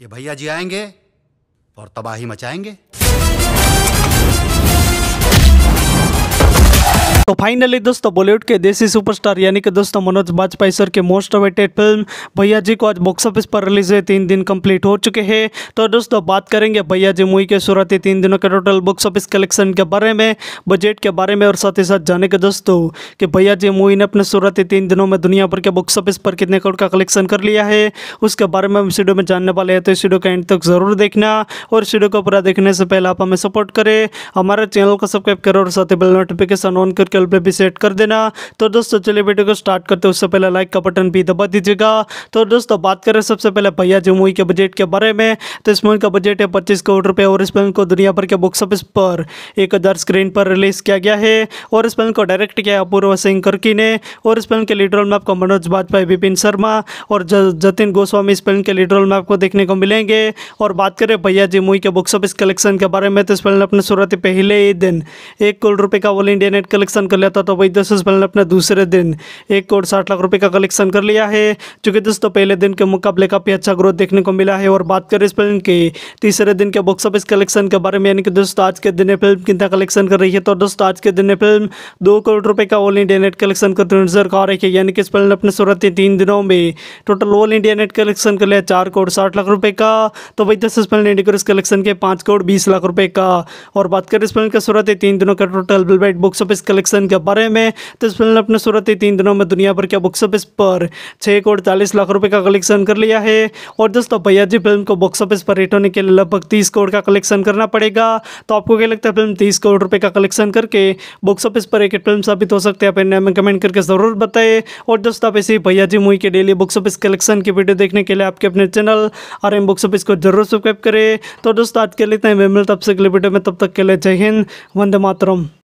ये भैया जी आएंगे और तबाही मचाएंगे तो फाइनली दोस्तों बॉलीवुड के देसी सुपरस्टार यानी कि दोस्तों मनोज बाजपाई सर की most awaited film Bhaiyya ji को आज बॉक्स ऑफिस पर रिलीज हुए तीन दिन कंप्लीट हो चुके हैं तो दोस्तों बात करेंगे भैया जी मूवी के शुरुआती तीन दिनों के टोटल बॉक्स ऑफिस कलेक्शन के बारे में बजट के बारे में और साथ ही साथ जाने के दोस्तों कि भैया जी मूवी ने अपने शुरुआती तीन दिनों में दुनिया भर के बॉक्स ऑफिस पर कितने करोड़ का कलेक्शन कर लिया है उसके बारे में हम वीडियो में जानने वाले हैं तो इस का एंड तक जरूर देखना और इस को पूरा देखने से पहले आप हमें सपोर्ट करें हमारे चैनल को सब्सक्राइब करें और साथ ही बिल नोटिफिकेशन ऑन करके ऑल पे भी सेट कर देना तो दोस्तों चलिए वीडियो को स्टार्ट करते हैं उससे पहले लाइक का बटन भी दबा दीजिएगा तो दोस्तों बात करें सबसे पहले भैया जी मूवी के बजट के बारे में तो इस मूवी का बजट है पच्चीस करोड़ रुपये और इस फिल्म को दुनिया भर के बुक्स ऑफिस पर एक स्क्रीन पर रिलीज़ किया गया है और इस फिल्म को डायरेक्ट किया अपूर्व सिंह करकी ने और इस फिल्म के लीड रोल में आपको मनोज बाजपाई विपिन शर्मा और जतिन गोस्वामी इस फिल्म के लीड रोल में आपको देखने को मिलेंगे और बात करें भैया जी मूवी के बुक्स ऑफिस कलेक्शन के बारे में तो इस फिल्म ने अपने शुरुआती पहले ही दिन एक करोड़ रुपए का ऑल इंडिया नेट कलेक्शन कर लिया था तो भाई दोस्तों मैंने अपने दूसरे दिन एक करोड़ साठ लाख रुपए का कलेक्शन कर लिया है चूंकि दोस्तों पहले दिन के मुकाबले काफ़ी अच्छा ग्रोथ देखने को मिला है और बात करें इस फिल्म के तीसरे दिन के बॉक्स ऑफिस कलेक्शन के बारे में यानी कि दोस्तों आज के दिन फिल्म कितना कलेक्शन कर रही है तो दोस्तों आज के दिन फिल्म दो करोड़ रुपये का ऑल इंडिया नेट कलेक्शन करते हुए नजर आ रही है यानी कि इस फिल्म ने अपने सूरत के तीन दिनों में total all India net collection कर लिया चार करोड़ साठ लाख रुपये का तो भाई दस फिल्म ने इंडिकोर कलेक्शन के पाँच करोड़ बीस लाख रुपये का और बात करें इस फिल्म का सूरत तीन दिनों का टोटल बिलबाइट बॉक्स ऑफिस कलेक्शन के बारे में तो इस फिल्म ने अपने सूरत तीन दिनों में दुनिया भर के बॉक्स ऑफिस पर छः करोड़ चालीस लाख रुपये का कलेक्शन कर लिया है और दोस्तों भैया जी फिल्म को बॉक्स ऑफिस पर रिटर्न होने के लिए लगभग तीस करोड़ का कलेक्शन करना पड़ेगा तो आपको क्या लगता है फिल्म तीस करोड़ रुपये का कलेक्शन करके बॉक्स ऑफिस पर एक फिल्म साबित हो सकती है आप कमेंट करके ज़रूर बताए और दोस्तों आप ऐसे भैया जी मूवी के डेली बॉक्स ऑफिस कलेक्शन की वीडियो देखने के लिए आपके अपने channel R M box office को जरूर सब्सक्राइब करें तो दोस्तों आज के लिए इतना ही मैं मिलता अगले वीडियो में तब तक के लिए जय हिंद वंदे मातरम